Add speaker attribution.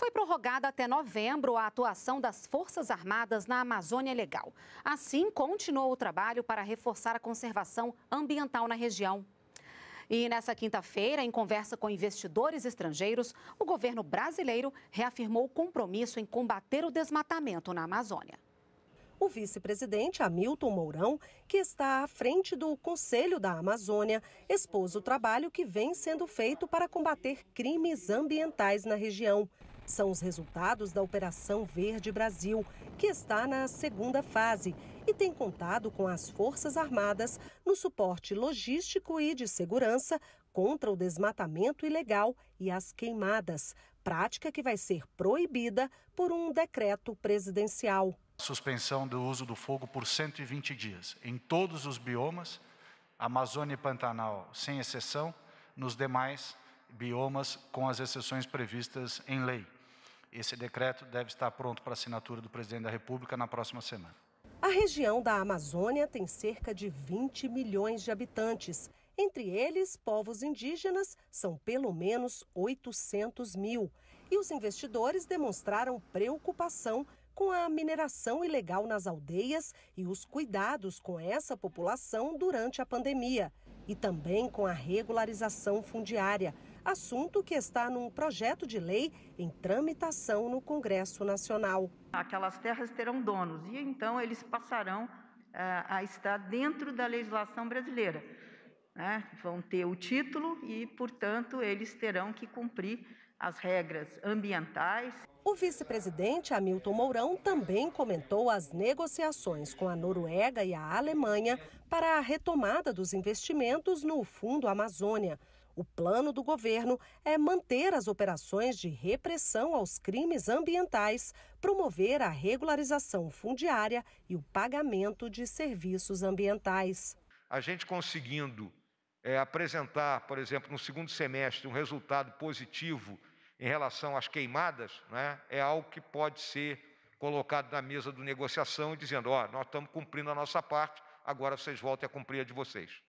Speaker 1: Foi prorrogada até novembro a atuação das Forças Armadas na Amazônia Legal. Assim, continuou o trabalho para reforçar a conservação ambiental na região. E nessa quinta-feira, em conversa com investidores estrangeiros, o governo brasileiro reafirmou o compromisso em combater o desmatamento na Amazônia. O vice-presidente Hamilton Mourão, que está à frente do Conselho da Amazônia, expôs o trabalho que vem sendo feito para combater crimes ambientais na região. São os resultados da Operação Verde Brasil, que está na segunda fase e tem contado com as Forças Armadas no suporte logístico e de segurança contra o desmatamento ilegal e as queimadas, prática que vai ser proibida por um decreto presidencial.
Speaker 2: Suspensão do uso do fogo por 120 dias em todos os biomas, Amazônia e Pantanal sem exceção, nos demais biomas com as exceções previstas em lei. Esse decreto deve estar pronto para assinatura do presidente da República na próxima semana.
Speaker 1: A região da Amazônia tem cerca de 20 milhões de habitantes. Entre eles, povos indígenas são pelo menos 800 mil. E os investidores demonstraram preocupação com a mineração ilegal nas aldeias e os cuidados com essa população durante a pandemia. E também com a regularização fundiária assunto que está num projeto de lei em tramitação no Congresso Nacional.
Speaker 3: Aquelas terras terão donos e
Speaker 1: então eles
Speaker 3: passarão a, eh, a estar dentro da legislação brasileira. Né? Vão ter o título e, portanto, eles terão que cumprir as regras
Speaker 1: ambientais. O vice-presidente Hamilton Mourão também comentou as negociações com a Noruega e a Alemanha para a retomada dos investimentos no Fundo Amazônia. O plano do governo é manter as operações de repressão aos crimes ambientais, promover a regularização fundiária e o pagamento de serviços ambientais.
Speaker 2: A gente conseguindo é, apresentar, por exemplo, no segundo semestre, um resultado positivo em relação às queimadas, né, é algo que pode ser colocado na mesa do negociação e dizendo: ó, oh, nós estamos cumprindo a nossa parte, agora vocês voltem a cumprir a de vocês.